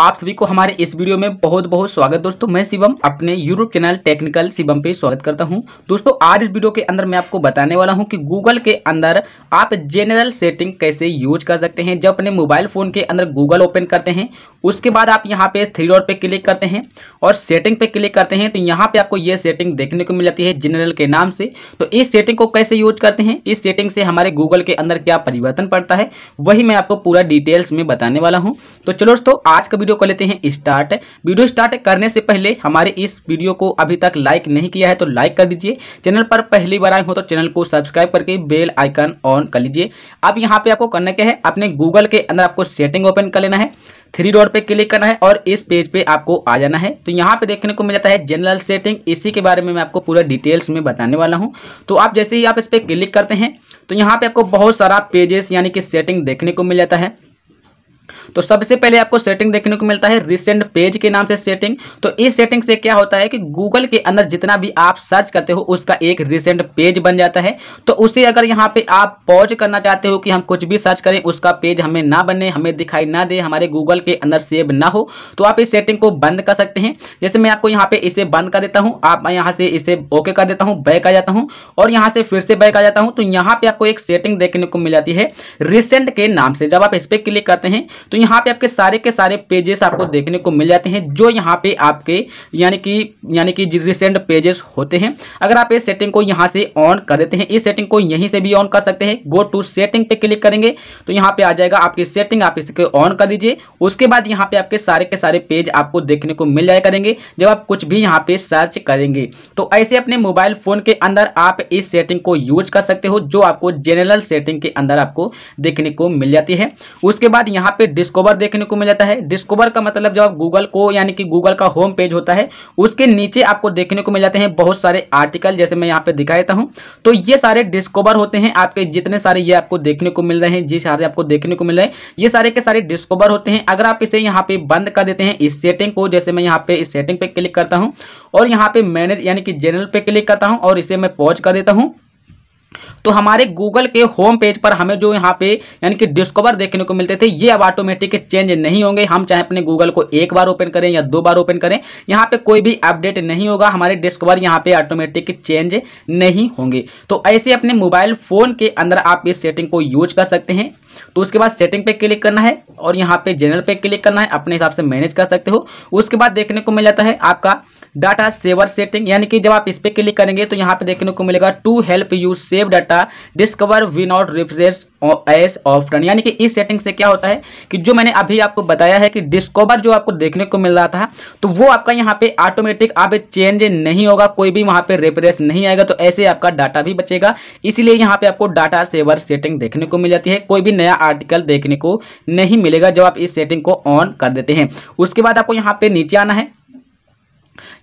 आप सभी को हमारे इस वीडियो में बहुत बहुत स्वागत दोस्तों मैं शिवम अपने यूट्यूब चैनल टेक्निकल शिवम पे स्वागत करता हूं दोस्तों आज इस वीडियो के अंदर मैं आपको बताने वाला हूं कि गूगल के अंदर आप जनरल सेटिंग कैसे यूज कर सकते हैं जब अपने मोबाइल फ़ोन के अंदर गूगल ओपन करते हैं उसके बाद आप यहाँ पे थ्री डॉट पे क्लिक करते हैं और सेटिंग पे क्लिक करते हैं तो यहाँ पे आपको ये सेटिंग देखने को मिल जाती है जनरल के नाम से तो इस सेटिंग को कैसे यूज करते हैं इस सेटिंग से हमारे गूगल के अंदर क्या परिवर्तन पड़ता है वही मैं आपको पूरा डिटेल्स में बताने वाला हूँ तो चलो दोस्तों आज का वीडियो को लेते हैं स्टार्ट वीडियो स्टार्ट करने से पहले हमारे इस वीडियो को अभी तक लाइक नहीं किया है तो लाइक कर दीजिए चैनल पर पहली बार आए हो तो चैनल को सब्सक्राइब करके बेल आइकन ऑन कर लीजिए अब यहाँ पे आपको करने के है अपने गूगल के अंदर आपको सेटिंग ओपन कर लेना है थ्री डॉट पे क्लिक करना है और इस पेज पे आपको आ जाना है तो यहाँ पे देखने को मिल जाता है जनरल सेटिंग इसी के बारे में मैं आपको पूरा डिटेल्स में बताने वाला हूँ तो आप जैसे ही आप इस पर क्लिक करते हैं तो यहाँ पे आपको बहुत सारा पेजेस यानी कि सेटिंग देखने को मिल जाता है तो सबसे पहले आपको सेटिंग देखने को मिलता है रिसेंट पेज के नाम से सेटिंग तो इस सेटिंग से क्या होता है कि गूगल के अंदर जितना भी आप सर्च करते हो उसका एक रिसेंट पेज बन जाता है तो उसे अगर यहाँ पे आप पॉज करना चाहते हो कि हम कुछ भी सर्च करें उसका पेज हमें ना बने हमें दिखाई ना दे हमारे गूगल के अंदर सेव ना हो तो आप इस सेटिंग को बंद कर सकते हैं जैसे मैं आपको यहाँ पे इसे बंद कर देता हूँ आप मैं यहाँ से इसे ओके कर देता हूँ बैक आ जाता हूँ और यहाँ से फिर से बैक आ जाता हूँ तो यहाँ पे आपको एक सेटिंग देखने को मिल जाती है रिसेंट के नाम से जब आप इस पर क्लिक करते हैं तो तो यहाँ पे आपके सारे के सारे पेजेस आपको देखने को मिल जाते हैं जो यहाँ पे आपके यानी कि यानी कि रिसेंट पेजेस होते हैं अगर आप इस सेटिंग को यहाँ से ऑन कर देते हैं इस सेटिंग को यहीं से भी ऑन कर सकते हैं गो टू सेटिंग पे क्लिक करेंगे तो यहाँ पे आ जाएगा आपकी सेटिंग आप इसके ऑन कर दीजिए उसके बाद यहाँ पे आपके सारे के सारे पेज आपको देखने को मिल जाए करेंगे जब आप कुछ भी यहाँ पे सर्च करेंगे तो ऐसे अपने मोबाइल फ़ोन के अंदर आप इस सेटिंग को यूज कर सकते हो जो आपको जनरल सेटिंग के अंदर आपको देखने को मिल जाती है उसके बाद यहाँ पे डिस्कवर देखने को मिल जाता है डिस्कवर का मतलब जब आप गूगल को यानी कि गूगल का होम पेज होता है उसके नीचे आपको देखने को मिल जाते हैं बहुत सारे आर्टिकल जैसे मैं यहाँ पे दिखा देता हूँ तो ये सारे डिस्कवर होते हैं आपके जितने सारे ये आपको देखने को मिल रहे हैं जिस सारे आपको देखने को मिल रहे हैं ये सारे के सारे डिस्कवर होते हैं अगर आप इसे यहाँ पे बंद कर देते हैं इस सेटिंग को जैसे मैं यहाँ पे इस सेटिंग पे क्लिक करता हूँ और यहाँ पे मैनेज यानी कि जनरल पे क्लिक करता हूँ और इसे मैं पॉज कर देता हूँ तो हमारे गूगल के होम पेज पर हमें जो यहाँ पे यानी कि डिस्कवर देखने को मिलते थे ये अब ऑटोमेटिक चेंज नहीं होंगे हम चाहे अपने गूगल को एक बार ओपन करें या दो बार ओपन करें यहाँ पे कोई भी अपडेट नहीं होगा हमारे डिस्कवर यहाँ पे ऑटोमेटिक चेंज नहीं होंगे तो ऐसे अपने मोबाइल फ़ोन के अंदर आप इस सेटिंग को यूज कर सकते हैं तो उसके बाद सेटिंग पे क्लिक करना है और यहाँ पे जनरल पे क्लिक करना है अपने हिसाब से मैनेज कर सकते हो उसके बाद देखने को मिल जाता है आपका डाटा सेवर सेटिंग यानी कि जब आप इस पर क्लिक करेंगे तो यहाँ पे देखने को मिलेगा to help you save data discover win out refreshes off यानी कि इस सेटिंग से क्या होता है कि जो मैंने अभी आपको बताया है कि डिस्कवर जो आपको देखने को मिल रहा था तो वो आपका यहाँ पे ऑटोमेटिक आप चेंज नहीं होगा कोई भी वहाँ पे रिप्रेस नहीं आएगा तो ऐसे आपका डाटा भी बचेगा इसीलिए यहाँ पे आपको डाटा सेवर सेटिंग देखने को मिल जाती है कोई भी नया आर्टिकल देखने को नहीं मिलेगा जब आप इस सेटिंग को ऑन कर देते हैं उसके बाद आपको यहाँ पे नीचे आना है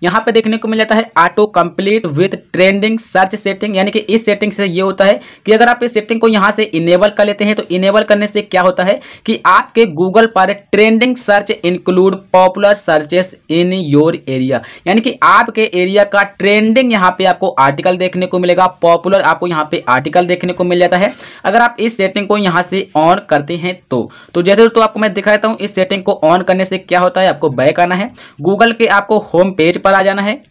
यहाँ पे देखने को मिल जाता है auto complete with trending search setting यानी कि इस सेटिंग से ये होता है कि अगर आप इस सेटिंग को यहाँ से इनेबल कर लेते हैं तो इनेबल करने से क्या होता है कि आपके गूगल पर trending search include popular searches in your area यानी कि आपके एरिया का ट्रेंडिंग यहाँ पे आपको आर्टिकल देखने को मिलेगा पॉपुलर आपको यहाँ पे आर्टिकल देखने को मिल जाता है अगर आप इस सेटिंग को यहाँ से ऑन करते हैं तो, तो जैसे तो आपको मैं दिखाता हूँ इस सेटिंग को ऑन करने से क्या होता है आपको बैक आना है गूगल के आपको होम पेज पेज पर आ जाना है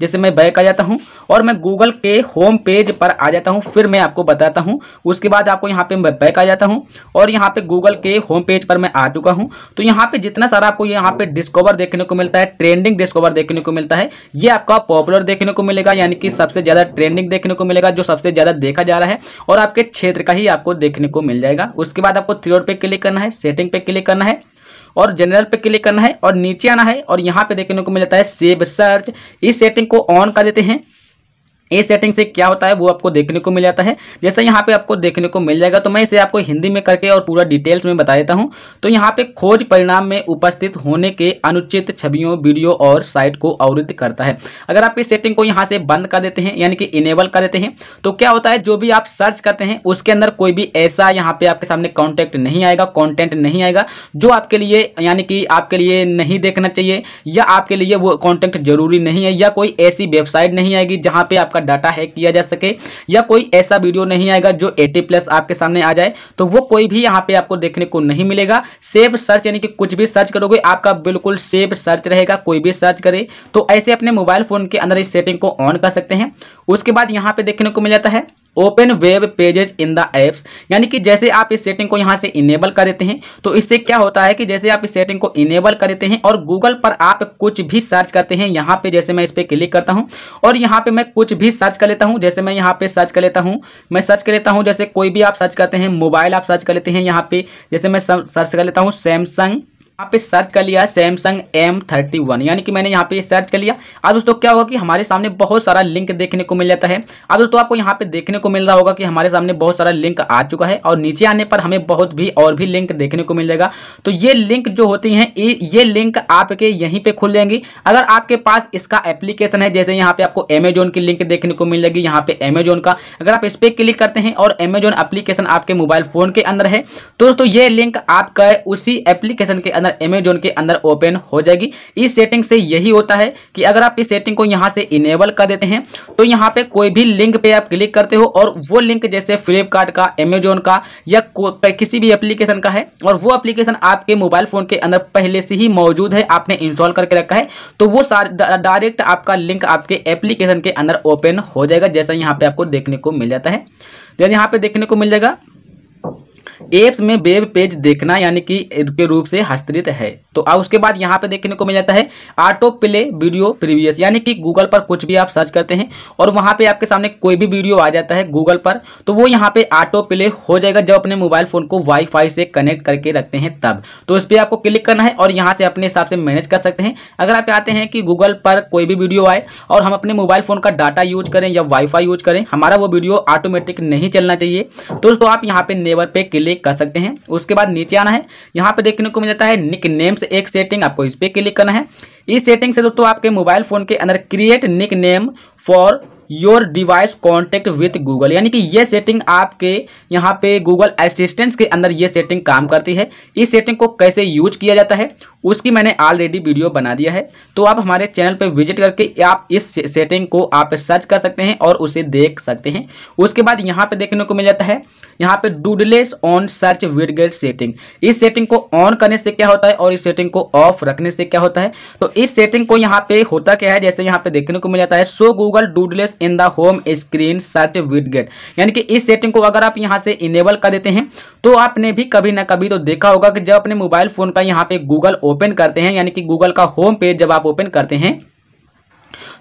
जैसे मैं बैक आ जाता हूँ और मैं गूगल के होम पेज पर आ जाता हूँ फिर मैं आपको बताता हूँ उसके बाद आपको यहाँ पे मैं बैक आ जाता हूँ और यहाँ पे गूगल के होम पेज पर मैं आ चुका हूँ तो यहाँ पे जितना सारा आपको यहाँ पे डिस्कवर देखने को मिलता है ट्रेंडिंग डिस्कवर देखने को मिलता है ये आपका पॉपुलर देखने को मिलेगा यानी कि सबसे ज़्यादा ट्रेंडिंग देखने को मिलेगा जो सबसे ज़्यादा देखा जा रहा है और आपके क्षेत्र का ही आपको देखने को मिल जाएगा उसके बाद आपको थ्री पे क्लिक करना है सेटिंग पे क्लिक करना है और जनरल पे क्लिक करना है और नीचे आना है और यहाँ पे देखने को मिल जाता है सेव सर्च इस सेटिंग को ऑन कर देते हैं ए सेटिंग से क्या होता है वो आपको देखने को मिल जाता है जैसे यहाँ पे आपको देखने को मिल जाएगा तो मैं इसे आपको हिंदी में करके और पूरा डिटेल्स में बता देता हूँ तो यहाँ पे खोज परिणाम में उपस्थित होने के अनुचित छवियों वीडियो और साइट को अवरुद्ध करता है अगर आप इस सेटिंग को यहाँ से बंद कर देते हैं यानी कि इनेबल कर देते हैं तो क्या होता है जो भी आप सर्च करते हैं उसके अंदर कोई भी ऐसा यहाँ पे आपके सामने कॉन्टेक्ट नहीं आएगा कॉन्टेंट नहीं आएगा जो आपके लिए यानी कि आपके लिए नहीं देखना चाहिए या आपके लिए वो कॉन्टेंट जरूरी नहीं है या कोई ऐसी वेबसाइट नहीं आएगी जहाँ पर आपका डाटा हैक किया जा सके या कोई ऐसा वीडियो नहीं आएगा जो एटी प्लस आपके सामने आ जाए तो वो कोई भी यहाँ पे आपको देखने को नहीं मिलेगा सेफ सर्च यानी कि कुछ भी सर्च करोगे आपका बिल्कुल सेफ सर्च रहेगा कोई भी सर्च करे तो ऐसे अपने मोबाइल फ़ोन के अंदर इस सेटिंग को ऑन कर सकते हैं उसके बाद यहाँ पे देखने को मिल जाता है open web pages in the apps यानी कि जैसे आप इस सेटिंग को यहाँ से इनेबल कर देते हैं तो इससे क्या होता है कि जैसे आप इस सेटिंग को इनेबल कर देते हैं और गूगल पर आप कुछ भी सर्च करते हैं यहाँ पे जैसे मैं इस पर क्लिक करता हूँ और यहाँ पे मैं कुछ भी सर्च कर लेता हूँ जैसे मैं यहाँ पे सर्च कर लेता हूँ मैं सर्च कर लेता हूँ जैसे कोई भी आप सर्च करते हैं मोबाइल आप सर्च कर लेते हैं यहाँ पे जैसे मैं सर्च कर लेता हूँ सैमसंग यहाँ पे सर्च कर लिया सैमसंग एम थर्टी वन यानी कि मैंने यहाँ पे सर्च कर लिया अब दोस्तों क्या होगा कि हमारे सामने बहुत सारा लिंक देखने को मिल जाता है अब दोस्तों आपको यहाँ पे देखने को मिल रहा होगा कि हमारे सामने बहुत सारा लिंक आ चुका है और नीचे आने पर हमें बहुत भी और भी लिंक देखने को मिल जाएगा तो ये लिंक जो होती है ये लिंक आपके यहीं पर खुल जाएंगी अगर आपके पास इसका एप्लीकेशन है जैसे यहाँ पे आपको अमेजोन की लिंक देखने को मिल जाएगी यहाँ पे अमेजोन का अगर आप इस पर क्लिक करते हैं और अमेजोन एप्लीकेशन आपके मोबाइल फोन के अंदर है तो दोस्तों ये लिंक आपका उसी एप्लीकेशन के अंदर अंदर अमेजोन के अंदर ओपन हो जाएगी इस सेटिंग से यही होता है कि अगर आप इस सेटिंग को यहाँ से इनेबल कर देते हैं तो यहाँ पे कोई भी लिंक पे आप क्लिक करते हो और वो लिंक जैसे फ्लिपकार्ट का अमेजोन का या किसी भी एप्लीकेशन का है और वो एप्लीकेशन आपके मोबाइल फ़ोन के अंदर पहले से ही मौजूद है आपने इंस्टॉल करके रखा है तो वो डायरेक्ट आपका लिंक आपके एप्लीकेशन के अंदर ओपन हो जाएगा जैसा यहाँ पे आपको देखने को मिल जाता है देन यहाँ पे देखने को मिल जाएगा एप्स में वेब पेज देखना यानी कि के रूप से हस्तरित है तो अब उसके बाद यहाँ पे देखने को मिल जाता है ऑटो प्ले वीडियो प्रीवियस यानी कि गूगल पर कुछ भी आप सर्च करते हैं और वहाँ पे आपके सामने कोई भी वीडियो आ जाता है गूगल पर तो वो यहाँ पे ऑटो प्ले हो जाएगा जब अपने मोबाइल फ़ोन को वाईफाई से कनेक्ट करके रखते हैं तब तो इस पर आपको क्लिक करना है और यहाँ से अपने हिसाब से मैनेज कर सकते हैं अगर आप चाहते हैं कि गूगल पर कोई भी वीडियो आए और हम अपने मोबाइल फ़ोन का डाटा यूज करें या वाईफाई यूज करें हमारा वो वीडियो ऑटोमेटिक नहीं चलना चाहिए तो आप यहाँ पे नेवर पे क्लिक कर सकते हैं उसके बाद नीचे आना है यहाँ पे देखने को मिल जाता है निक नेम्स एक सेटिंग आपको इस पर क्लिक करना है इस सेटिंग से दोस्तों आपके मोबाइल फोन के अंदर create nickname for your device contact with Google यानी कि ये सेटिंग आपके यहाँ पे गूगल असिस्टेंट्स के अंदर ये सेटिंग काम करती है इस सेटिंग को कैसे यूज किया जाता है उसकी मैंने ऑलरेडी वीडियो बना दिया है तो आप हमारे चैनल पे विजिट करके आप इस सेटिंग को आप सर्च कर सकते हैं और उसे देख सकते हैं उसके बाद यहाँ पे देखने को मिल जाता है यहाँ पे doodles on search widget setting इस सेटिंग को ऑन करने से क्या होता है और इस सेटिंग को ऑफ रखने से क्या होता है तो इस सेटिंग को यहाँ पे होता क्या है जैसे यहाँ पे देखने को मिल जाता है so Google doodles device in the home screen search widget यानी कि इस सेटिंग को अगर आप यहाँ से इनेबल कर देते हैं तो आपने भी कभी ना कभी तो देखा होगा कि जब अपने मोबाइल फ़ोन का यहाँ पे गूगल ओपन करते हैं यानी कि गूगल का होम पेज जब आप ओपन करते हैं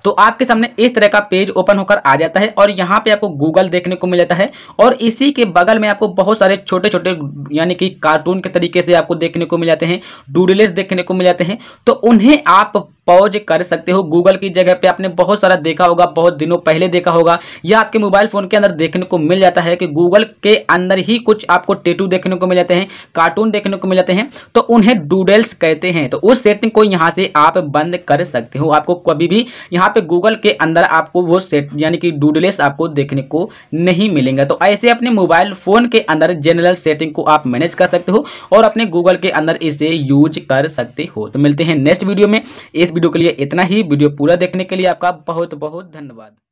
तो आपके सामने इस तरह का पेज ओपन होकर आ जाता है और यहाँ पे आपको गूगल देखने को मिल जाता है और इसी के बगल में आपको बहुत सारे छोटे छोटे यानी कि कार्टून के तरीके से आपको देखने को मिल जाते हैं डूडलेस देखने को मिल जाते हैं तो उन्हें आप पॉज कर सकते हो गूगल की जगह पे आपने बहुत सारा देखा होगा बहुत दिनों पहले देखा होगा या आपके मोबाइल फ़ोन के अंदर देखने को मिल जाता है कि गूगल के अंदर ही कुछ आपको टेटू देखने को मिल जाते हैं कार्टून देखने को मिल जाते हैं तो उन्हें डूडल्स कहते हैं तो उस सेटिंग को यहाँ से आप बंद कर सकते हो आपको कभी भी यहाँ पे गूगल के अंदर आपको वो सेट यानी कि डूडल्स आपको देखने को नहीं मिलेंगे तो ऐसे अपने मोबाइल फ़ोन के अंदर जनरल सेटिंग को आप मैनेज कर सकते हो और अपने गूगल के अंदर इसे यूज कर सकते हो तो मिलते हैं नेक्स्ट वीडियो में इस इस वीडियो के लिए इतना ही वीडियो पूरा देखने के लिए आपका बहुत बहुत धन्यवाद